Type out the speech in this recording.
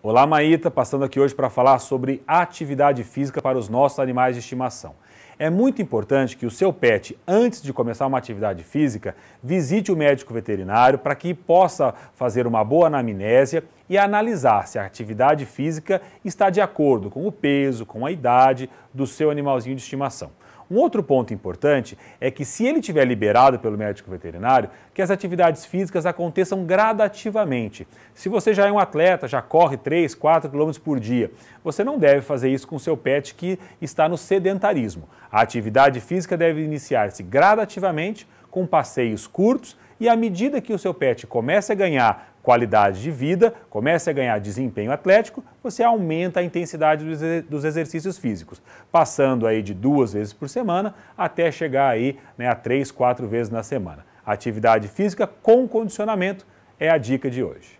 Olá, Maíta, passando aqui hoje para falar sobre atividade física para os nossos animais de estimação. É muito importante que o seu pet, antes de começar uma atividade física, visite o médico veterinário para que possa fazer uma boa anamnésia e analisar se a atividade física está de acordo com o peso, com a idade do seu animalzinho de estimação. Um outro ponto importante é que, se ele tiver liberado pelo médico veterinário, que as atividades físicas aconteçam gradativamente. Se você já é um atleta, já corre 3, 4 quilômetros por dia, você não deve fazer isso com seu pet que está no sedentarismo. A atividade física deve iniciar-se gradativamente com passeios curtos e à medida que o seu pet começa a ganhar qualidade de vida, começa a ganhar desempenho atlético, você aumenta a intensidade dos exercícios físicos, passando aí de duas vezes por semana até chegar aí né, a três, quatro vezes na semana. Atividade física com condicionamento é a dica de hoje.